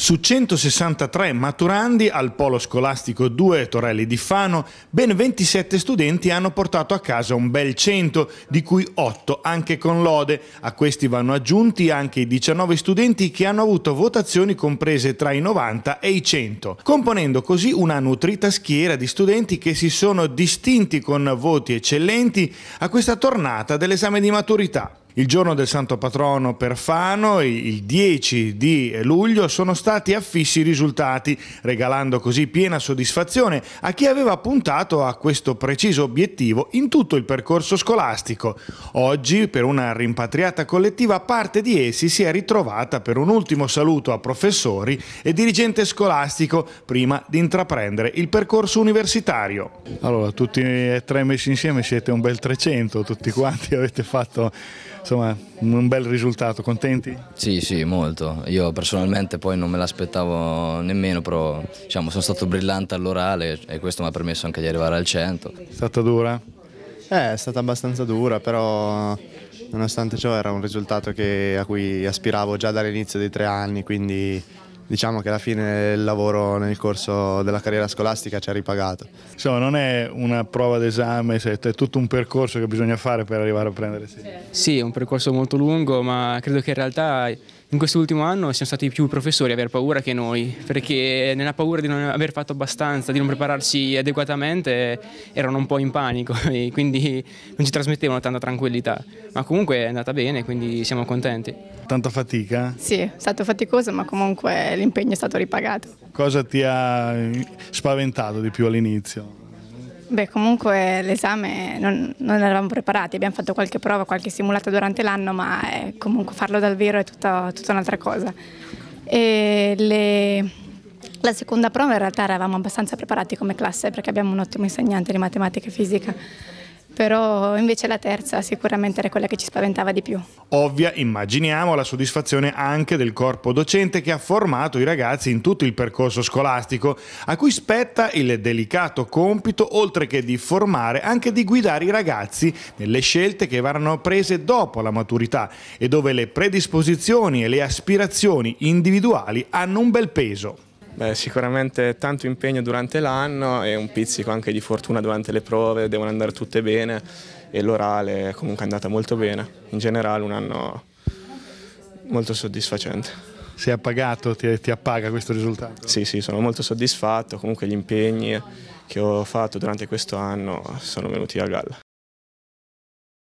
Su 163 maturandi al Polo Scolastico 2 Torelli di Fano, ben 27 studenti hanno portato a casa un bel 100, di cui 8 anche con lode. A questi vanno aggiunti anche i 19 studenti che hanno avuto votazioni comprese tra i 90 e i 100, componendo così una nutrita schiera di studenti che si sono distinti con voti eccellenti a questa tornata dell'esame di maturità il giorno del santo patrono per Fano, il 10 di luglio, sono stati affissi i risultati, regalando così piena soddisfazione a chi aveva puntato a questo preciso obiettivo in tutto il percorso scolastico. Oggi, per una rimpatriata collettiva, parte di essi si è ritrovata per un ultimo saluto a professori e dirigente scolastico prima di intraprendere il percorso universitario. Allora, tutti e tre messi insieme siete un bel 300, tutti quanti avete fatto insomma un bel risultato, contenti? Sì, sì, molto. Io personalmente poi non me l'aspettavo nemmeno, però diciamo, sono stato brillante all'orale e questo mi ha permesso anche di arrivare al 100. È stata dura? Eh, è stata abbastanza dura, però nonostante ciò era un risultato che, a cui aspiravo già dall'inizio dei tre anni, quindi diciamo che alla fine il lavoro nel corso della carriera scolastica ci ha ripagato. Insomma non è una prova d'esame, è tutto un percorso che bisogna fare per arrivare a prendere sì. Sì, è un percorso molto lungo ma credo che in realtà in quest'ultimo anno siamo stati più i professori a aver paura che noi, perché nella paura di non aver fatto abbastanza, di non prepararsi adeguatamente, erano un po' in panico e quindi non ci trasmettevano tanta tranquillità. Ma comunque è andata bene, quindi siamo contenti. Tanta fatica? Sì, è stato faticoso, ma comunque l'impegno è stato ripagato. Cosa ti ha spaventato di più all'inizio? Beh, comunque l'esame non, non, eravamo preparati, abbiamo fatto qualche prova, qualche simulata durante l'anno, ma eh, comunque farlo dal vero è tutta, tutta un'altra cosa. Le, la seconda prova in realtà eravamo abbastanza preparati come classe perché abbiamo un ottimo insegnante di matematica e fisica però invece la terza sicuramente era quella che ci spaventava di più. Ovvia, immaginiamo, la soddisfazione anche del corpo docente che ha formato i ragazzi in tutto il percorso scolastico, a cui spetta il delicato compito, oltre che di formare, anche di guidare i ragazzi nelle scelte che vanno prese dopo la maturità e dove le predisposizioni e le aspirazioni individuali hanno un bel peso. Beh, sicuramente tanto impegno durante l'anno e un pizzico anche di fortuna durante le prove, devono andare tutte bene e l'orale è comunque andata molto bene. In generale un anno molto soddisfacente. Sei appagato, ti, ti appaga questo risultato? Sì, sì, sono molto soddisfatto, comunque gli impegni che ho fatto durante questo anno sono venuti a galla.